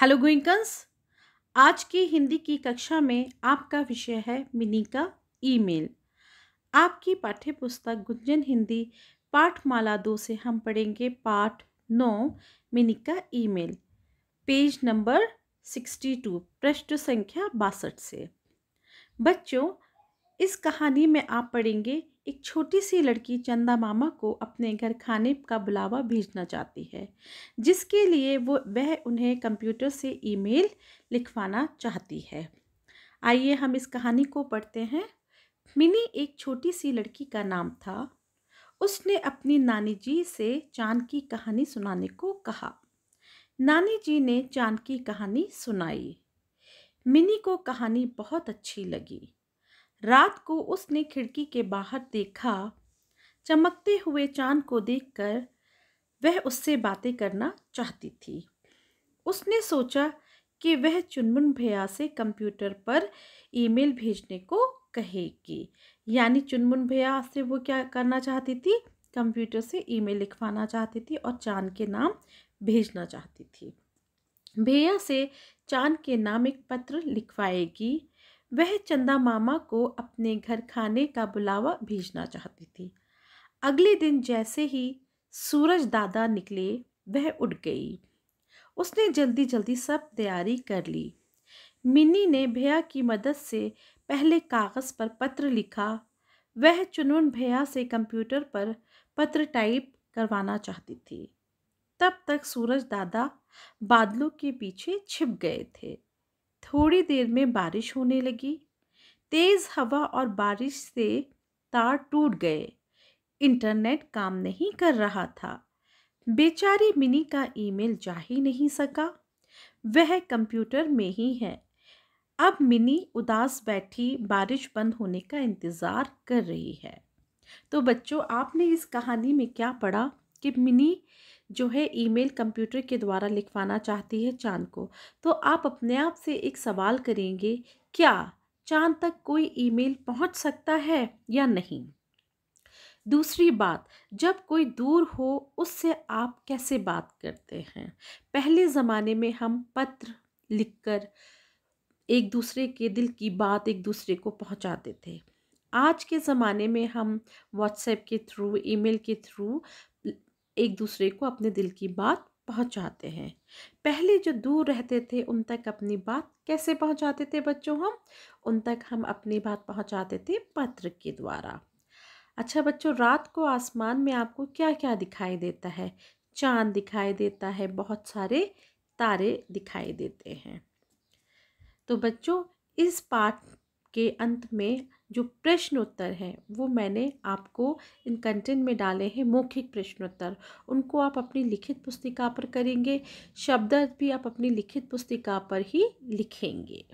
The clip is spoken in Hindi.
हेलो गुइंकन्स आज की हिंदी की कक्षा में आपका विषय है मिनी का ईमेल आपकी पाठ्य पुस्तक गुंजन हिंदी पाठमाला दो से हम पढ़ेंगे पाठ नौ मिनी का email page number sixty two पृष्ठ संख्या बासठ से बच्चों इस कहानी में आप पढ़ेंगे एक छोटी सी लड़की चंदा मामा को अपने घर खाने का बुलावा भेजना चाहती है जिसके लिए वो वह उन्हें कंप्यूटर से ईमेल लिखवाना चाहती है आइए हम इस कहानी को पढ़ते हैं मिनी एक छोटी सी लड़की का नाम था उसने अपनी नानी जी से चांद की कहानी सुनाने को कहा नानी जी ने चांद की कहानी सुनाई मिनी को कहानी बहुत अच्छी लगी रात को उसने खिड़की के बाहर देखा चमकते हुए चांद को देखकर वह उससे बातें करना चाहती थी उसने सोचा कि वह चुनमुन भैया से कंप्यूटर पर ईमेल भेजने को कहेगी यानी चुनमुन भैया से वो क्या करना चाहती थी कंप्यूटर से ईमेल लिखवाना चाहती थी और चांद के नाम भेजना चाहती थी भैया से चांद के नाम एक पत्र लिखवाएगी वह चंदा मामा को अपने घर खाने का बुलावा भेजना चाहती थी अगले दिन जैसे ही सूरज दादा निकले वह उठ गई उसने जल्दी जल्दी सब तैयारी कर ली मिनी ने भैया की मदद से पहले कागज़ पर पत्र लिखा वह चुनुन भैया से कंप्यूटर पर पत्र टाइप करवाना चाहती थी तब तक सूरज दादा बादलों के पीछे छिप गए थे थोड़ी देर में बारिश होने लगी तेज़ हवा और बारिश से तार टूट गए इंटरनेट काम नहीं कर रहा था बेचारी मिनी का ईमेल जा ही नहीं सका वह कंप्यूटर में ही है अब मिनी उदास बैठी बारिश बंद होने का इंतज़ार कर रही है तो बच्चों आपने इस कहानी में क्या पढ़ा कि मिनी जो है ईमेल कंप्यूटर के द्वारा लिखवाना चाहती है चांद को तो आप अपने आप से एक सवाल करेंगे क्या चांद तक कोई ईमेल पहुंच सकता है या नहीं दूसरी बात जब कोई दूर हो उससे आप कैसे बात करते हैं पहले ज़माने में हम पत्र लिखकर एक दूसरे के दिल की बात एक दूसरे को पहुंचाते थे आज के ज़माने में हम व्हाट्सएप के थ्रू ईमेल के थ्रू एक दूसरे को अपने दिल की बात पहुंचाते हैं पहले जो दूर रहते थे उन तक अपनी बात कैसे पहुंचाते थे बच्चों हम उन तक हम अपनी बात पहुंचाते थे पत्र के द्वारा अच्छा बच्चों रात को आसमान में आपको क्या क्या दिखाई देता है चांद दिखाई देता है बहुत सारे तारे दिखाई देते हैं तो बच्चों इस पाठ के अंत में जो प्रश्नोत्तर हैं वो मैंने आपको इन कंटेंट में डाले हैं मौखिक प्रश्नोत्तर उनको आप अपनी लिखित पुस्तिका पर करेंगे शब्दार्थ भी आप अपनी लिखित पुस्तिका पर ही लिखेंगे